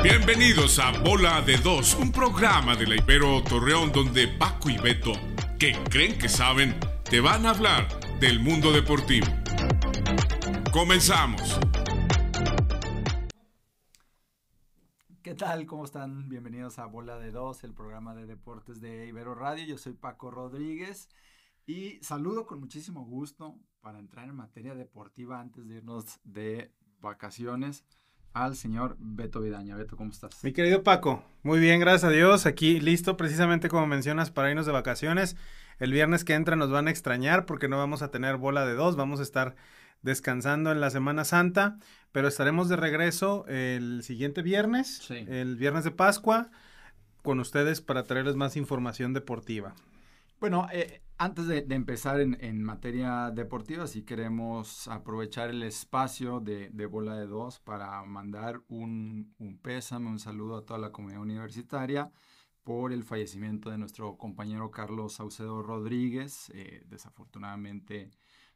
Bienvenidos a Bola de Dos, un programa de la Ibero Torreón donde Paco y Beto, que creen que saben, te van a hablar del mundo deportivo. Comenzamos. ¿Qué tal? ¿Cómo están? Bienvenidos a Bola de Dos, el programa de deportes de Ibero Radio. Yo soy Paco Rodríguez y saludo con muchísimo gusto para entrar en materia deportiva antes de irnos de vacaciones al señor Beto Vidaña. Beto, ¿cómo estás? Mi querido Paco, muy bien, gracias a Dios. Aquí listo, precisamente como mencionas, para irnos de vacaciones. El viernes que entra nos van a extrañar porque no vamos a tener bola de dos, vamos a estar descansando en la Semana Santa, pero estaremos de regreso el siguiente viernes, el viernes de Pascua, con ustedes para traerles más información deportiva. Bueno, eh, antes de, empezar en, materia deportiva, si queremos aprovechar el espacio de, Bola de Dos para mandar un, pésame, un saludo a toda la comunidad universitaria por el fallecimiento de nuestro compañero Carlos Saucedo Rodríguez. Eh, desafortunadamente,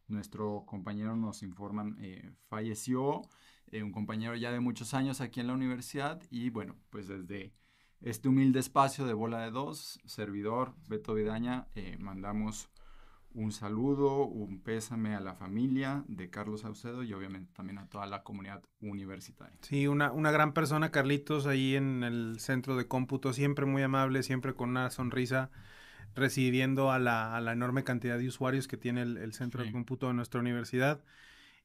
nuestro compañero nos informan, eh, falleció, un compañero ya de muchos años aquí en la universidad y bueno, pues desde este humilde espacio de Bola de Dos, servidor Beto Vidaña, eh, mandamos un saludo, un pésame a la familia de Carlos Saucedo y obviamente también a toda la comunidad universitaria. Sí, una, una gran persona, Carlitos, ahí en el centro de cómputo, siempre muy amable, siempre con una sonrisa, recibiendo a la, enorme cantidad de usuarios que tiene el, centro de cómputo de nuestra universidad.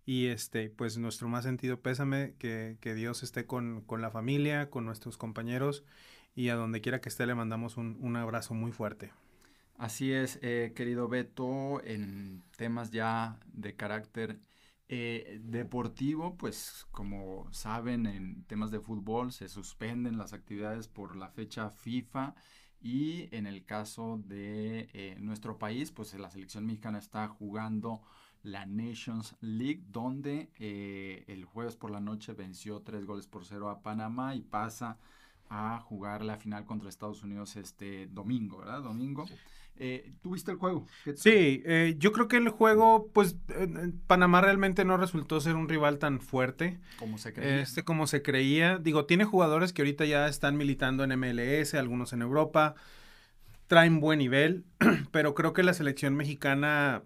Y este, pues nuestro más sentido pésame, que, Dios esté con, con la familia, con nuestros compañeros y a donde quiera que esté le mandamos un, abrazo muy fuerte. Así es, eh, querido Beto, en temas ya de carácter eh, deportivo, pues como saben, en temas de fútbol se suspenden las actividades por la fecha FIFA y en el caso de eh, nuestro país, pues la selección mexicana está jugando la Nations League, donde el jueves por la noche venció tres goles por cero a Panamá y pasa a jugar la final contra Estados Unidos este domingo, ¿verdad? Domingo. Eh, ¿Tuviste el juego? Sí, eh, yo creo que el juego, pues Panamá realmente no resultó ser un rival tan fuerte. Como se creía. Este, como se creía. Digo, tiene jugadores que ahorita ya están militando en MLS, algunos en Europa, traen buen nivel, pero creo que la selección mexicana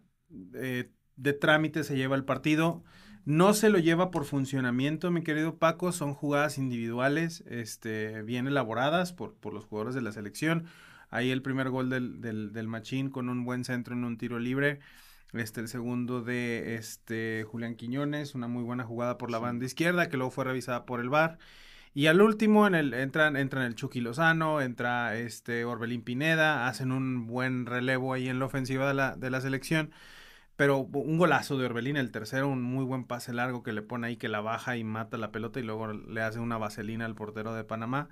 eh, de trámite se lleva el partido. No se lo lleva por funcionamiento, mi querido Paco. Son jugadas individuales, este, bien elaboradas por, por los jugadores de la selección. Ahí el primer gol del, Machín con un buen centro en un tiro libre. Este, el segundo de este, Julián Quiñones, una muy buena jugada por la banda izquierda, que luego fue revisada por el VAR. Y al último en el, entran, entran el Chucky Lozano, entra este Orbelín Pineda, hacen un buen relevo ahí en la ofensiva de la selección. Pero un golazo de Orbelín, el tercero, un muy buen pase largo que le pone ahí que la baja y mata la pelota y luego le hace una vaselina al portero de Panamá.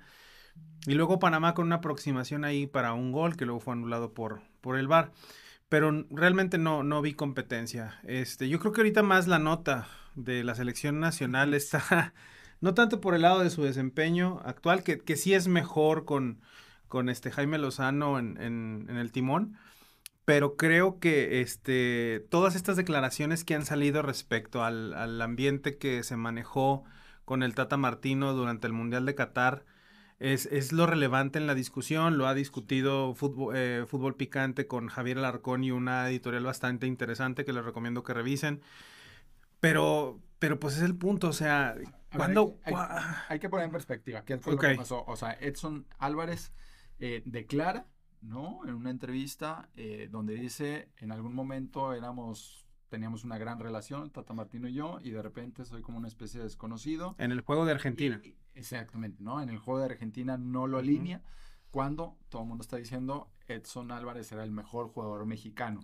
Y luego Panamá con una aproximación ahí para un gol que luego fue anulado por, por el VAR. Pero realmente no, no vi competencia. Este, yo creo que ahorita más la nota de la selección nacional está, no tanto por el lado de su desempeño actual, que, que sí es mejor con, con este Jaime Lozano en, en el timón, pero creo que este, todas estas declaraciones que han salido respecto al, ambiente que se manejó con el Tata Martino durante el Mundial de Qatar es, lo relevante en la discusión. Lo ha discutido Fútbol, eh, fútbol Picante con Javier Alarcón y una editorial bastante interesante que les recomiendo que revisen. Pero, pero pues es el punto, o sea, cuando... Hay, que poner en perspectiva qué lo que pasó. O sea, Edson Álvarez eh, declara ¿no? En una entrevista eh, donde dice, en algún momento éramos teníamos una gran relación, Tata Martino y yo, y de repente soy como una especie de desconocido. En el juego de Argentina. exactamente, ¿no? En el juego de Argentina no lo alinea, cuando todo el mundo está diciendo Edson Álvarez era el mejor jugador mexicano.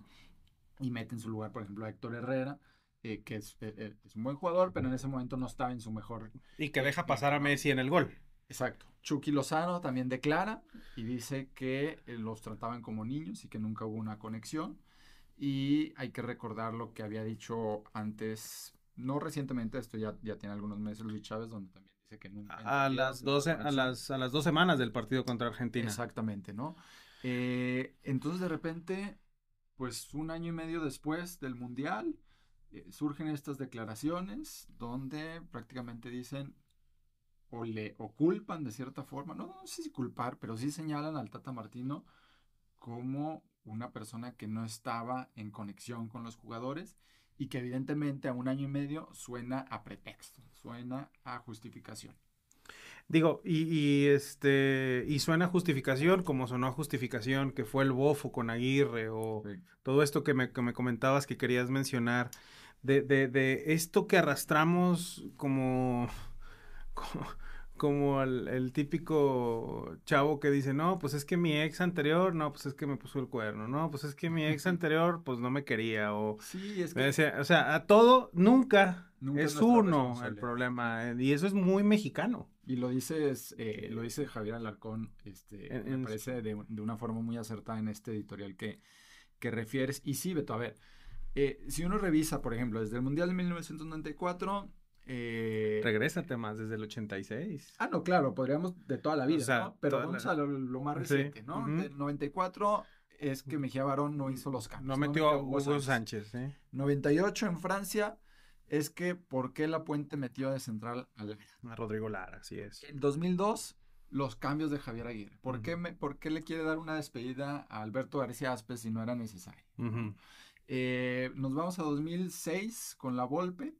Y mete en su lugar, por ejemplo, a Héctor Herrera, eh, que es, eh, es, un buen jugador, pero en ese momento no estaba en su mejor. Y que deja pasar a Messi en el gol. Exacto. Chucky Lozano también declara y dice que eh, los trataban como niños y que nunca hubo una conexión. Y hay que recordar lo que había dicho antes, no recientemente, esto ya, ya tiene algunos meses, Luis Chávez, donde también dice que nunca... A, las, 12, a, las, dos semanas del partido contra Argentina. Exactamente, ¿no? Eh, entonces de repente, pues un año y medio después del Mundial, eh, surgen estas declaraciones donde prácticamente dicen o le o culpan de cierta forma, no, no sé si culpar, pero sí señalan al Tata Martino como una persona que no estaba en conexión con los jugadores y que evidentemente a un año y medio suena a pretexto, suena a justificación. Digo, y, este, y suena justificación como sonó justificación, que fue el bofo con Aguirre o todo esto que me, comentabas que querías mencionar, de esto que arrastramos como como, el, típico chavo que dice, no, pues es que mi ex anterior, no, pues es que me puso el cuerno, no, pues es que mi ex anterior, pues no me quería, o... Sí, es que... O sea, a todo, nunca, es uno el problema, y eso es muy mexicano. Y lo dices, eh, lo dice Javier Alarcón, este, me parece de, una forma muy acertada en este editorial que, que refieres, y sí, Beto, a ver... Eh, si uno revisa, por ejemplo, desde el Mundial de 1994 eh, Regrésate más desde el 86. Ah, no, claro, podríamos de toda la vida, Pero vamos a lo, más reciente, ¿no? 94 es que Mejía Barón no hizo los cambios. No metió, a Hugo Sánchez. ¿eh? 98 en Francia es que ¿por qué La Puente metió de central a, Rodrigo Lara, así es. En 2002 los cambios de Javier Aguirre. ¿Por, qué ¿Por, qué le quiere dar una despedida a Alberto García Aspe si no era necesario? Eh, nos vamos a 2006 con la Volpe.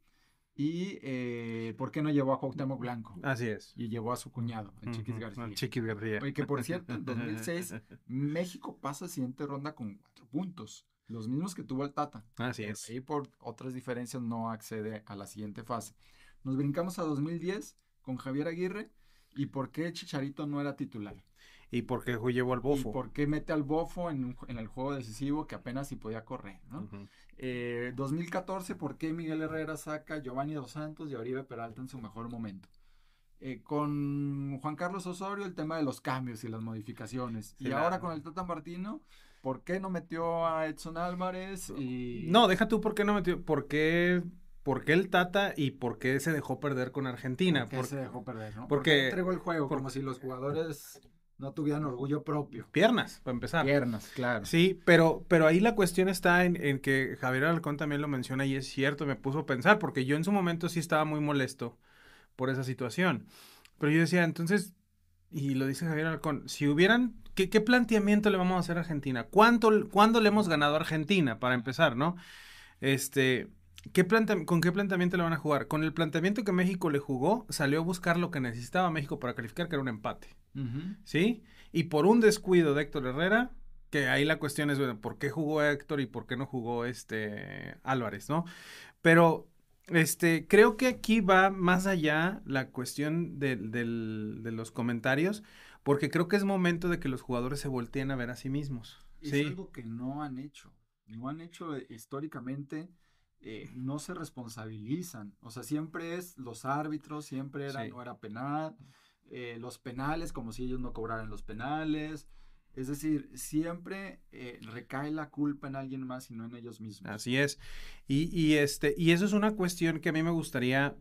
Y eh, ¿por qué no llevó a Cuauhtémoc Blanco? Así es. Y llevó a su cuñado, a Chiquis García. Chiquis García. Y que por cierto, en 2006 México pasa a siguiente ronda con cuatro puntos, los mismos que tuvo el Tata. Así es. Y por otras diferencias no accede a la siguiente fase. Nos brincamos a 2010 con Javier Aguirre y por qué Chicharito no era titular. ¿Y por qué llevó al bofo? ¿Y por qué mete al bofo en, el juego decisivo que apenas si podía correr? ¿no? Eh, 2014, ¿por qué Miguel Herrera saca Giovanni Dos Santos y Oribe Peralta en su mejor momento? Eh, con Juan Carlos Osorio, el tema de los cambios y las modificaciones. y ahora con el Tata Martino, ¿por qué no metió a Edson Álvarez? Y... No, deja tú por qué no metió, por qué ¿Por qué el Tata y por qué se dejó perder con Argentina? ¿Por porque, se dejó perder? ¿no? Porque, entregó el juego, como si los jugadores no tuvieran orgullo propio. Piernas, para empezar. Piernas, claro. Sí, pero, pero ahí la cuestión está en, que Javier Alcón también lo menciona y es cierto, me puso a pensar, porque yo en su momento sí estaba muy molesto por esa situación. Pero yo decía, entonces, y lo dice Javier Alcón, si hubieran, ¿qué, planteamiento le vamos a hacer a Argentina? ¿Cuánto, ¿Cuándo le hemos ganado a Argentina, para empezar, no? Este, ¿Con qué planteamiento le van a jugar? Con el planteamiento que México le jugó, salió a buscar lo que necesitaba México para calificar, que era un empate. ¿Sí? Y por un descuido de Héctor Herrera, que ahí la cuestión es, bueno, ¿por qué jugó Héctor y por qué no jugó este Álvarez, no? Pero, este, creo que aquí va más allá la cuestión de, los comentarios, porque creo que es momento de que los jugadores se volteen a ver a sí mismos. Es algo que no han hecho. No han hecho eh, históricamente eh, no se responsabilizan. O sea, siempre es los árbitros, siempre era, no era penal, eh, los penales, como si ellos no cobraran los penales. Es decir, siempre eh, recae la culpa en alguien más y no en ellos mismos. Así es. Y, este, y eso es una cuestión que a mí me gustaría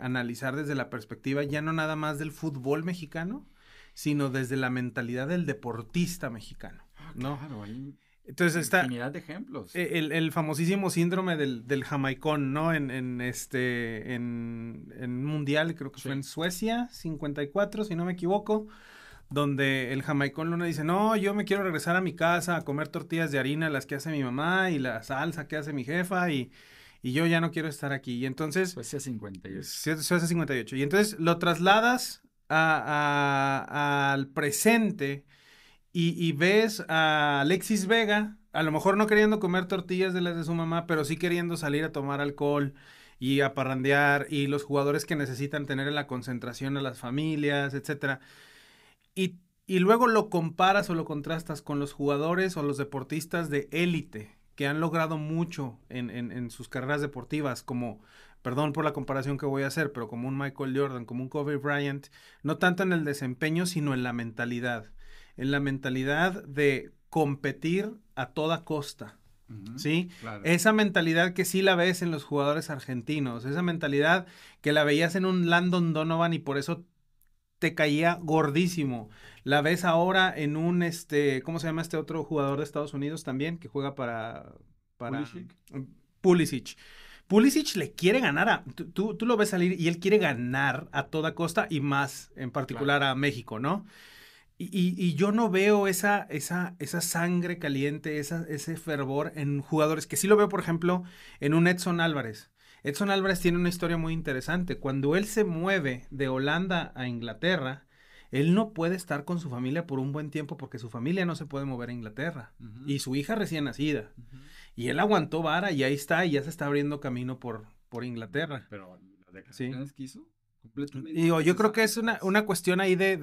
analizar desde la perspectiva ya no nada más del fútbol mexicano, sino desde la mentalidad del deportista mexicano. Ah, ¿no? ahí entonces está. de ejemplos. E, el, el famosísimo síndrome del, del jamaicón, ¿no? En, en este. En, en, Mundial, creo que fue en Suecia, 54, si no me equivoco. Donde el jamaicón Luna dice: No, yo me quiero regresar a mi casa a comer tortillas de harina, las que hace mi mamá y la salsa que hace mi jefa y. y yo ya no quiero estar aquí. Y entonces. Suecia 58. Suecia 58. Y entonces lo trasladas al a, presente y, ves a Alexis Vega, a lo mejor no queriendo comer tortillas de las de su mamá, pero sí queriendo salir a tomar alcohol y a parrandear y los jugadores que necesitan tener en la concentración a las familias, etcétera. Y, luego lo comparas o lo contrastas con los jugadores o los deportistas de élite que han logrado mucho en, sus carreras deportivas, como, perdón por la comparación que voy a hacer, pero como un Michael Jordan, como un Kobe Bryant, no tanto en el desempeño, sino en la mentalidad en la mentalidad de competir a toda costa. ¿Sí? Esa mentalidad que sí la ves en los jugadores argentinos, esa mentalidad que la veías en un Landon Donovan y por eso te caía gordísimo. La ves ahora en un, este, ¿cómo se llama este otro jugador de Estados Unidos también que juega para... para Pulisic. Um, Pulisic. le quiere ganar a. Tú, tú, lo ves salir y él quiere ganar a toda costa y más, en particular a México, ¿no? Y, yo no veo esa, esa, esa sangre caliente, ese fervor en jugadores, que sí lo veo, por ejemplo, en un Edson Álvarez. Edson Álvarez tiene una historia muy interesante. Cuando él se mueve de Holanda a Inglaterra, él no puede estar con su familia por un buen tiempo porque su familia no se puede mover a Inglaterra. Y su hija recién nacida. Y él aguantó vara y ahí está, y ya se está abriendo camino por, Inglaterra. Pero la sí. que hizo, completamente. yo creo que es una, cuestión ahí de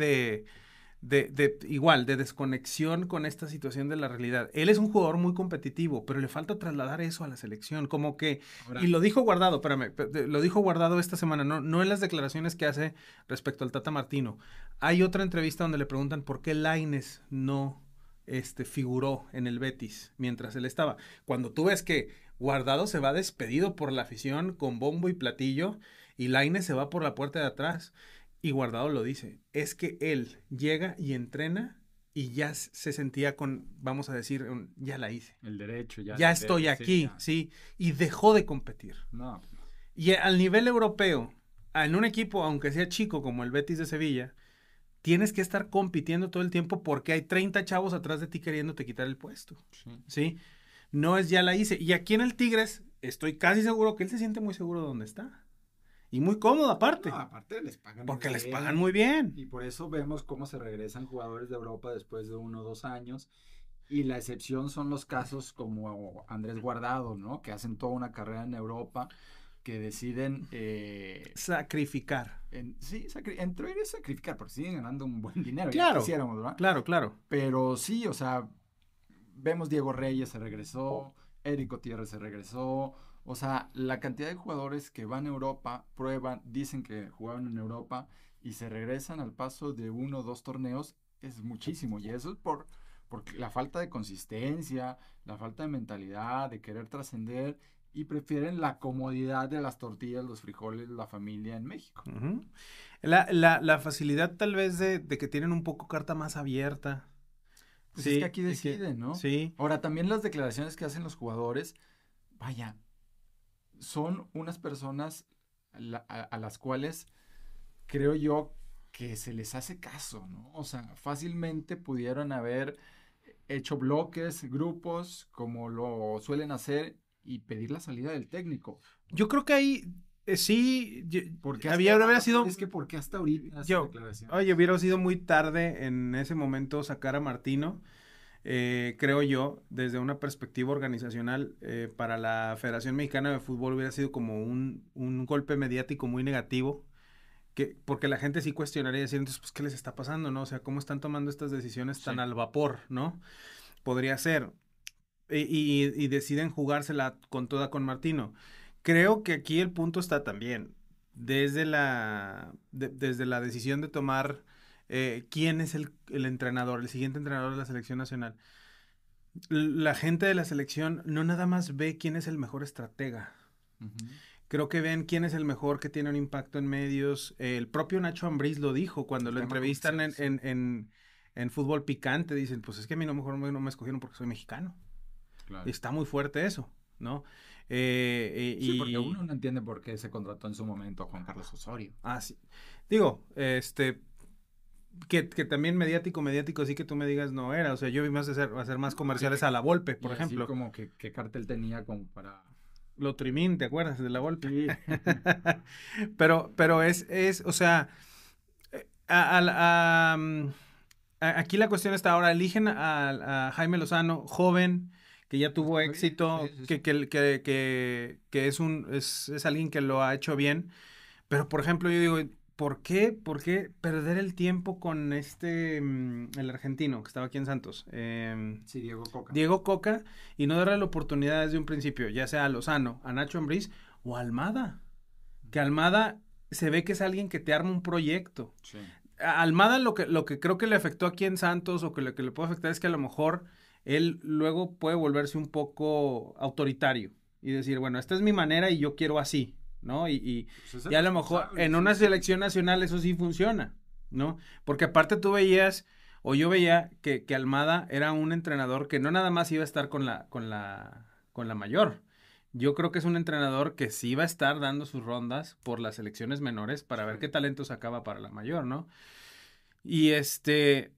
de, igual, de desconexión con esta situación de la realidad. Él es un jugador muy competitivo, pero le falta trasladar eso a la selección, como que, y lo dijo Guardado, espérame, lo dijo Guardado esta semana, no, no en las declaraciones que hace respecto al Tata Martino. Hay otra entrevista donde le preguntan por qué Laines no este, figuró en el Betis mientras él estaba. Cuando tú ves que Guardado se va despedido por la afición con bombo y platillo, y Laines se va por la puerta de atrás y Guardado lo dice, es que él llega y entrena y ya se sentía con, vamos a decir, ya la hice. El derecho, ya. Ya estoy aquí, sí, y dejó de competir. No. Y al nivel europeo, en un equipo, aunque sea chico como el Betis de Sevilla, tienes que estar compitiendo todo el tiempo porque hay 30 chavos atrás de ti queriéndote quitar el puesto. Sí. No es ya la hice. Y aquí en el Tigres, estoy casi seguro que él se siente muy seguro de dónde está. Y muy cómodo aparte. aparte les pagan Porque les pagan muy bien. Y por eso vemos cómo se regresan jugadores de Europa después de uno o dos años. Y la excepción son los casos como Andrés Guardado, ¿no? Que hacen toda una carrera en Europa, que deciden... Eh, sacrificar. sí, ir y sacrificar, porque siguen ganando un buen dinero. Claro, claro, claro. Pero sí, o sea, vemos Diego Reyes se regresó, Érico Tierra se regresó, o sea, la cantidad de jugadores que van a Europa, prueban, dicen que jugaron en Europa y se regresan al paso de uno o dos torneos es muchísimo. Y eso es por, por la falta de consistencia, la falta de mentalidad, de querer trascender y prefieren la comodidad de las tortillas, los frijoles, la familia en México. la, facilidad tal vez de, que tienen un poco carta más abierta. Pues es que aquí deciden, ¿no? Sí. Ahora, también las declaraciones que hacen los jugadores, vaya, son unas personas a, las cuales creo yo que se les hace caso, ¿no? O sea, fácilmente pudieron haber hecho bloques, grupos, como lo suelen hacer, y pedir la salida del técnico. Yo creo que ahí eh, sí, porque había, hasta, sido... Es que porque hasta ahorita... Yo, oye, hubiera sido muy tarde en ese momento sacar a Martino. Eh, creo yo, desde una perspectiva organizacional, eh, para la Federación Mexicana de Fútbol hubiera sido como un, un golpe mediático muy negativo, que, porque la gente sí cuestionaría y decir, entonces, pues, ¿qué les está pasando, no? O sea, ¿cómo están tomando estas decisiones tan al vapor, no? Podría ser. Y, deciden jugársela con toda con Martino. Creo que aquí el punto está también desde la, desde la decisión de tomar eh, quién es el, el, entrenador, el siguiente entrenador de la selección nacional. La gente de la selección no nada más ve quién es el mejor estratega. Creo que ven quién es el mejor que tiene un impacto en medios. El propio Nacho Ambriz lo dijo cuando lo entrevistan en, en, en, fútbol picante. Dicen, pues es que a mí no, mejor no me escogieron porque soy mexicano. Está muy fuerte eso, ¿no? Eh, sí, y... porque uno no entiende por qué se contrató en su momento a Juan Carlos Osorio. Ah, sí. Digo, este, que, que, también mediático, mediático, así que tú me digas no era. O sea, yo vi más hacer, hacer más comerciales a la Volpe, por ejemplo. Así como que qué cartel tenía como para. Lo trimín, ¿te acuerdas? De la Volpe. Sí. pero, pero es, es, o sea, aquí la cuestión está ahora, eligen a, Jaime Lozano, joven, que ya tuvo éxito, que, que, que, que, es un, es, es alguien que lo ha hecho bien. Pero, por ejemplo, yo digo, ¿Por qué? ¿Por qué perder el tiempo con este, mm, el argentino que estaba aquí en Santos? Em, sí, Diego Coca. Diego Coca, y no darle la oportunidad desde un principio, ya sea a Lozano, a Nacho Ambriz o a Almada. Que Almada se ve que es alguien que te arma un proyecto. Sí. Almada lo que, lo que creo que le afectó aquí en Santos o que lo que le puede afectar es que a lo mejor él luego puede volverse un poco autoritario y decir, bueno, esta es mi manera y yo quiero así. ¿no? Y, y, pues a lo mejor en una selección nacional eso sí funciona, ¿no? Porque aparte tú veías, o yo veía que, Almada era un entrenador que no nada más iba a estar con la, con la, con la mayor, yo creo que es un entrenador que sí va a estar dando sus rondas por las selecciones menores para ver qué talento sacaba para la mayor, ¿no? Y este.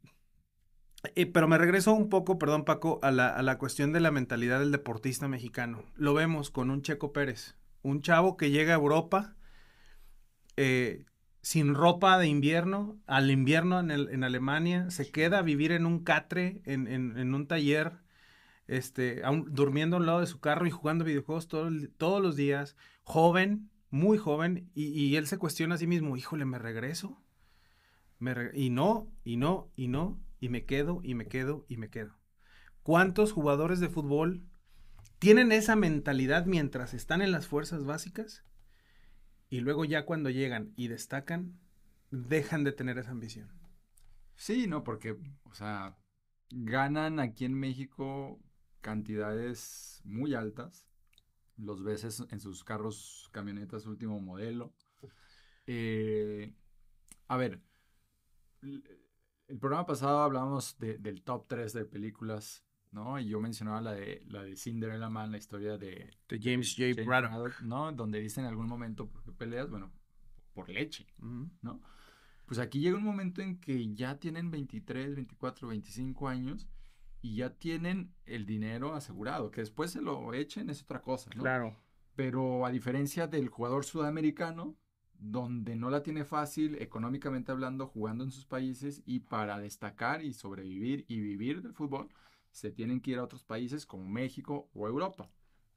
Eh, pero me regreso un poco, perdón, Paco, a la, a la, cuestión de la mentalidad del deportista mexicano. Lo vemos con un Checo Pérez, un chavo que llega a Europa eh, sin ropa de invierno, al invierno en, Alemania, se queda a vivir en un catre, en, un taller, este, durmiendo al lado de su carro y jugando videojuegos todos los días, joven, muy joven, y, él se cuestiona a sí mismo, híjole, me regreso, y no, y no, y no, y me quedo, y me quedo, y me quedo. ¿Cuántos jugadores de fútbol tienen esa mentalidad mientras están en las fuerzas básicas y luego ya cuando llegan y destacan, dejan de tener esa ambición. Sí, no, porque, o sea, ganan aquí en México cantidades muy altas. Los veces en sus carros, camionetas último modelo. Eh, a ver, el programa pasado hablábamos del top 3 de películas ¿no? Y yo mencionaba la de, la de Cinderella Man, la historia de, James J. ¿no? Donde dice en algún momento, ¿por qué peleas? Bueno, por leche, ¿no? Pues aquí llega un momento en que ya tienen 23, 24, 25 años y ya tienen el dinero asegurado, que después se lo echen es otra cosa, Claro. Pero a diferencia del jugador sudamericano, donde no la tiene fácil económicamente hablando, jugando en sus países y para destacar y sobrevivir y vivir del fútbol, se tienen que ir a otros países como México o Europa.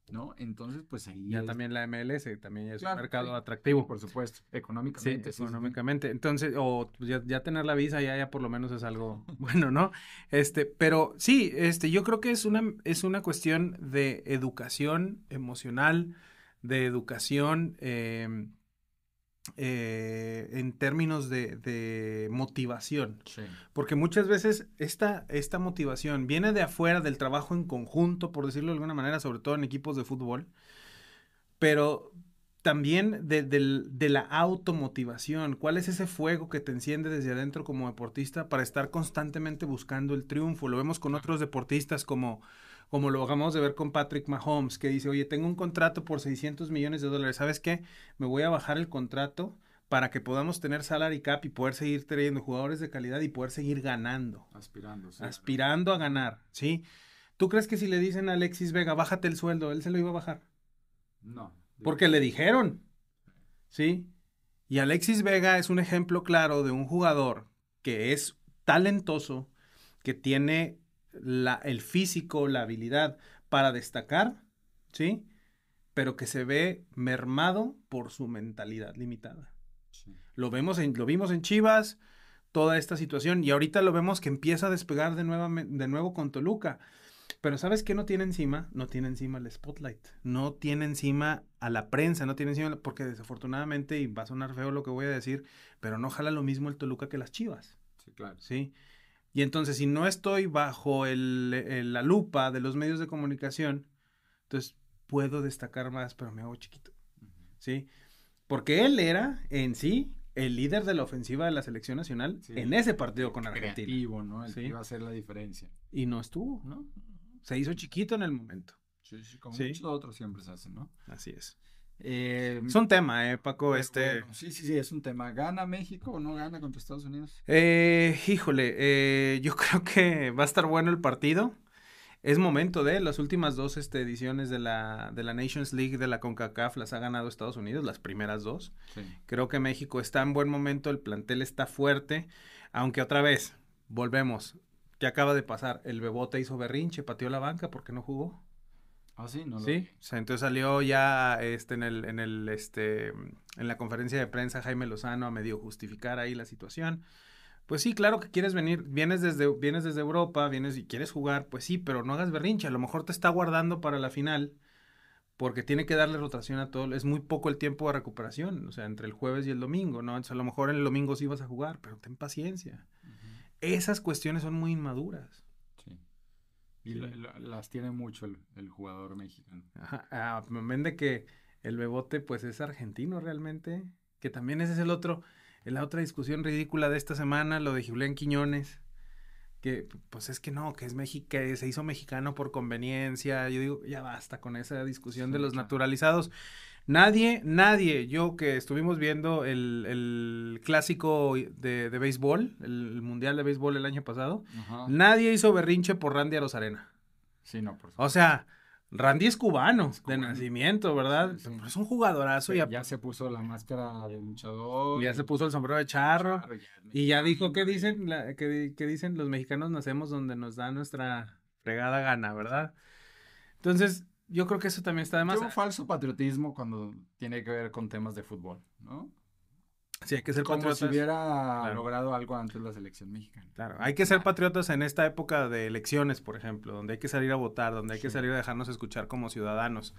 ¿no? Entonces, pues ahí. Ya también la MLS, también es un mercado atractivo. Por supuesto, económicamente. Sí, económicamente. Entonces, o pues, ya, tener la visa ya, por lo menos es algo bueno, ¿no? Este, pero sí, este, yo creo que es una, es una cuestión de educación emocional, de educación em, eh, en términos de, motivación. Porque muchas veces esta, esta motivación viene de afuera del trabajo en conjunto, por decirlo de alguna manera, sobre todo en equipos de fútbol, pero también de, de la automotivación. ¿Cuál es ese fuego que te enciende desde adentro como deportista para estar constantemente buscando el triunfo? Lo vemos con otros deportistas como como lo acabamos de ver con Patrick Mahomes, que dice, oye, tengo un contrato por 600 millones de dólares, ¿sabes qué? Me voy a bajar el contrato para que podamos tener salary cap y poder seguir trayendo jugadores de calidad y poder seguir ganando. Aspirando, Aspirando a ganar, ¿sí? ¿Tú crees que si le dicen a Alexis Vega, bájate el sueldo, él se lo iba a bajar? No. Porque le dijeron, ¿sí? Y Alexis Vega es un ejemplo claro de un jugador que es talentoso, que tiene el físico, la habilidad para destacar, ¿sí? Pero que se ve mermado por su mentalidad limitada. Lo, vemos en, lo vimos en Chivas, toda esta situación, y ahorita lo vemos que empieza a despegar de, de nuevo con Toluca. Pero ¿sabes qué no tiene encima? No tiene encima el spotlight, no tiene encima a la prensa, no tiene encima, porque desafortunadamente, y va a sonar feo lo que voy a decir, pero no jala lo mismo el Toluca que las Chivas. Sí, claro. Sí. Y entonces, si no estoy bajo eh, la lupa de los medios de comunicación, entonces puedo destacar más, pero me hago chiquito. ¿Sí? Porque él era en sí el líder de la ofensiva de la selección nacional en ese partido con Argentina. ¿no? iba a hacer la diferencia. Y no estuvo, ¿no? Se hizo chiquito en el momento. Sí, sí, como muchos otros siempre se hacen, ¿no? Así es. Eh, es un tema, eh, Paco. Este... sí, sí, sí, es un tema. ¿Gana México o no gana contra Estados Unidos? Eh, híjole, eh, yo creo que va a estar bueno el partido. Es momento de las últimas dos este, ediciones de la, de la Nations League de la CONCACAF las ha ganado Estados Unidos, las primeras dos. Creo que México está en buen momento, el plantel está fuerte, aunque otra vez, volvemos, que acaba de pasar, el Bebote hizo berrinche, pateó la banca porque no jugó. Ah, sí, no Sí, entonces salió ya este en el este en la conferencia de prensa Jaime Lozano a medio justificar ahí la situación. Pues sí, claro que quieres venir, vienes desde vienes desde Europa, vienes y quieres jugar, pues sí, pero no hagas berrinche, a lo mejor te está guardando para la final porque tiene que darle rotación a todo, es muy poco el tiempo de recuperación, o sea, entre el jueves y el domingo, ¿no? a lo mejor en el domingo sí vas a jugar, pero ten paciencia. Esas cuestiones son muy inmaduras. Y las tiene mucho el, jugador mexicano. a ah, de que el Bebote pues es argentino realmente, que también ese es el otro, la otra discusión ridícula de esta semana, lo de Julián Quiñones, que pues es que no, que es México, se hizo mexicano por conveniencia, yo digo, ya basta con esa discusión de los naturalizados. Nadie, nadie, yo que estuvimos viendo el, clásico de, béisbol, el mundial de béisbol el año pasado, nadie hizo berrinche por Randy Arozarena. Sí, no, por supuesto. O sea, Randy es cubano, de nacimiento, ¿verdad? es un jugadorazo. y ya, se puso la máscara de luchador. Ya se puso el sombrero de charro. y ya dijo, ¿qué dicen? dicen? Los mexicanos nacemos donde nos da nuestra fregada gana, ¿verdad? Entonces, yo creo que eso también está de un falso patriotismo cuando tiene que ver con temas de fútbol, ¿no? Sí, hay que ser Como si hubiera logrado algo antes de la selección mexicana. Claro, hay que ser patriotas en esta época de elecciones, por ejemplo, donde hay que salir a votar, donde hay que salir a dejarnos escuchar como ciudadanos.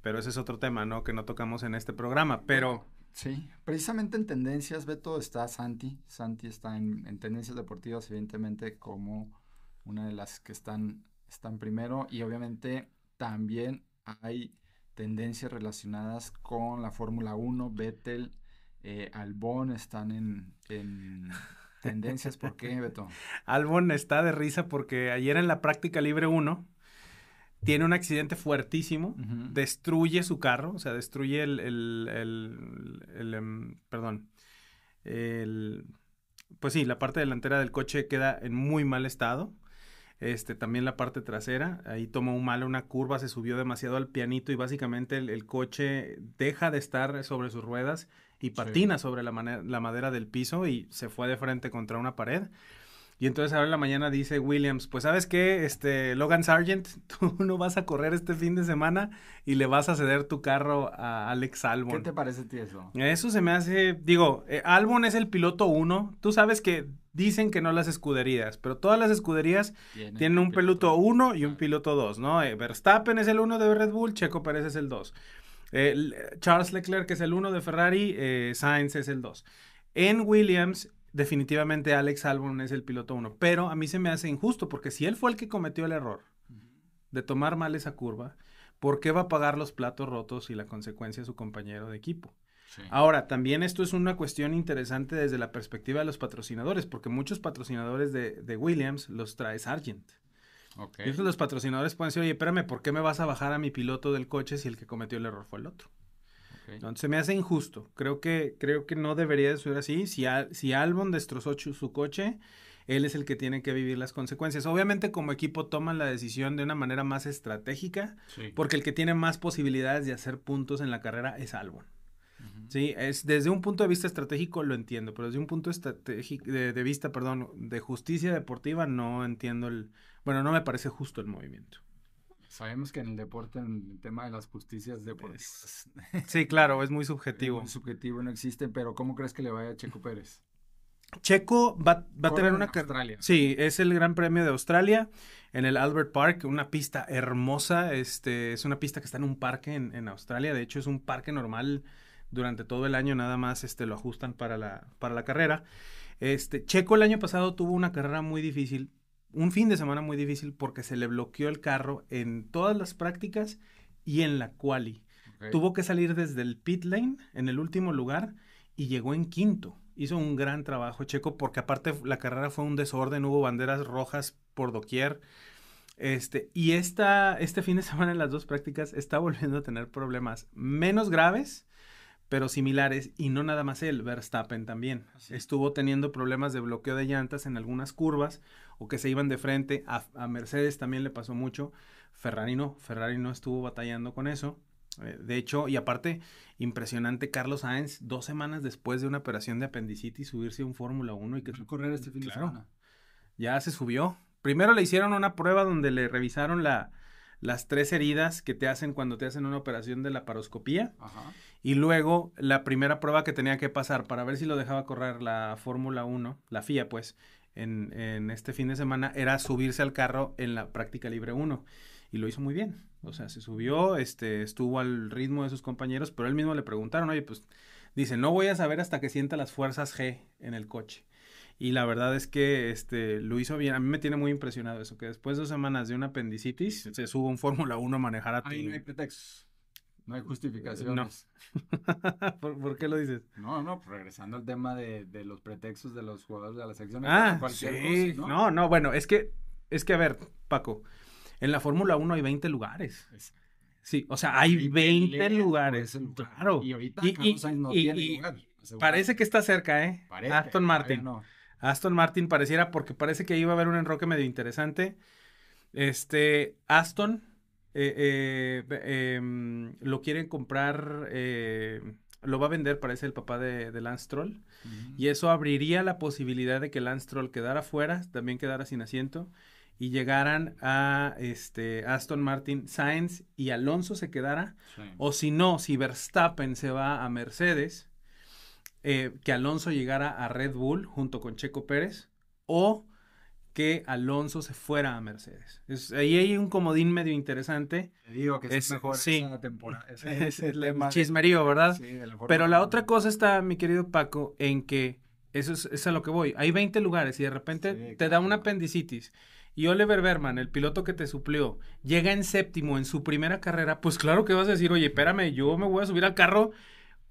Pero ese es otro tema, ¿no? Que no tocamos en este programa, pero... Sí, precisamente en tendencias, Beto, está Santi. Santi está en, tendencias deportivas, evidentemente, como una de las que están, están primero. Y obviamente también hay tendencias relacionadas con la Fórmula 1, Vettel, eh, Albón están en, tendencias. ¿Por qué, Beto? Albon está de risa porque ayer en la práctica libre 1 tiene un accidente fuertísimo, destruye su carro, o sea, destruye el, em, perdón, pues sí, la parte delantera del coche queda en muy mal estado este, también la parte trasera, ahí tomó un mal una curva, se subió demasiado al pianito y básicamente el, coche deja de estar sobre sus ruedas y patina sobre la, madera del piso y se fue de frente contra una pared. Y entonces ahora en la mañana dice Williams, pues sabes qué, este, Logan Sargent, tú no vas a correr este fin de semana y le vas a ceder tu carro a Alex Albon. ¿Qué te parece ti eso? Eso se me hace, digo, eh, Albon es el piloto uno, tú sabes que dicen que no las escuderías, pero todas las escuderías tienen, un piloto uno... y un ah. piloto dos ¿no? Eh, Verstappen es el uno de Red Bull, Checo Pérez es el 2. Charles Leclerc es el uno de Ferrari, eh, Sainz es el 2. En Williams definitivamente Alex Albon es el piloto uno. Pero a mí se me hace injusto porque si él fue el que cometió el error de tomar mal esa curva, ¿por qué va a pagar los platos rotos y la consecuencia su compañero de equipo? Ahora, también esto es una cuestión interesante desde la perspectiva de los patrocinadores, porque muchos patrocinadores de, Williams los trae Sargent. los patrocinadores pueden decir, oye, espérame, ¿por qué me vas a bajar a mi piloto del coche si el que cometió el error fue el otro? Entonces me hace injusto. Creo que, creo que no debería de ser así. Si, si Albon destrozó su coche, él es el que tiene que vivir las consecuencias. Obviamente como equipo toman la decisión de una manera más estratégica, porque el que tiene más posibilidades de hacer puntos en la carrera es Albon. Sí, es, desde un punto de vista estratégico lo entiendo, pero desde un punto de, de vista, perdón, de justicia deportiva no entiendo el, bueno, no me parece justo el movimiento. Sabemos que en el deporte, en el tema de las justicias deportivas. Sí, claro, es muy subjetivo. Es subjetivo, no existe, pero ¿cómo crees que le vaya a Checo Pérez? Checo va, a tener una carrera. Sí, es el Gran Premio de Australia en el Albert Park, una pista hermosa. Este, es una pista que está en un parque en, Australia. De hecho, es un parque normal durante todo el año, nada más este, lo ajustan para la, para la carrera. Este, Checo el año pasado tuvo una carrera muy difícil un fin de semana muy difícil porque se le bloqueó el carro en todas las prácticas y en la quali. Tuvo que salir desde el pit lane en el último lugar y llegó en quinto. Hizo un gran trabajo Checo porque aparte la carrera fue un desorden, hubo banderas rojas por doquier. Este, y esta, este fin de semana en las dos prácticas está volviendo a tener problemas menos graves, pero similares, y no nada más él, Verstappen también. Estuvo teniendo problemas de bloqueo de llantas en algunas curvas o que se iban de frente. A, Mercedes también le pasó mucho. Ferrari no, Ferrari no estuvo batallando con eso. Eh, de hecho, y aparte, impresionante, Carlos Sainz, dos semanas después de una operación de apendicitis, subirse a un Fórmula 1 y que... correr este fin de semana. Ya se subió. Primero le hicieron una prueba donde le revisaron la, las tres heridas que te hacen cuando te hacen una operación de la paroscopía. Y luego la primera prueba que tenía que pasar para ver si lo dejaba correr la Fórmula 1, la FIA pues, en, este fin de semana era subirse al carro en la práctica libre 1. Y lo hizo muy bien. O sea, se subió, este, estuvo al ritmo de sus compañeros, pero él mismo le preguntaron, oye, pues dice, no voy a saber hasta que sienta las fuerzas G en el coche. Y la verdad es que este, lo hizo bien. A mí me tiene muy impresionado eso, que después de dos semanas de una apendicitis se sube un Fórmula 1 a manejar a Ahí no hay pretextos. No hay justificaciones. ¿Por, qué lo dices? No, no, pues regresando al tema de, los pretextos de los jugadores de la sección. Ah, sí. ¿no? no, bueno, es que, es que a ver, Paco, en la Fórmula 1 hay 20 lugares. Sí, o sea, hay 20 lugares. Claro. Y ahorita Parece que está cerca, ¿eh? Parece, Aston Martin. No. Aston Martin pareciera, porque parece que iba a haber un enroque medio interesante. Este, Aston eh, eh, em, lo quieren comprar, eh, lo va a vender, parece el papá de, Lance Troll. Mm. Y eso abriría la posibilidad de que Lance Troll quedara fuera, también quedara sin asiento. Y llegaran a este, Aston Martin, Sainz y Alonso se quedara. O si no, si Verstappen se va a Mercedes, eh, que Alonso llegara a Red Bull junto con Checo Pérez o que Alonso se fuera a Mercedes. ahí hay un comodín medio interesante. Te digo que es, mejor sí, esa temporada. es el, chismerío, ¿verdad? Sí, Pero la otra cosa está, mi querido Paco, en que eso es, a lo que voy. Hay 20 lugares y de repente te da una apendicitis. Y Oliver Berman, el piloto que te suplió, llega en séptimo en su primera carrera, pues claro que vas a decir, oye, espérame, yo me voy a subir al carro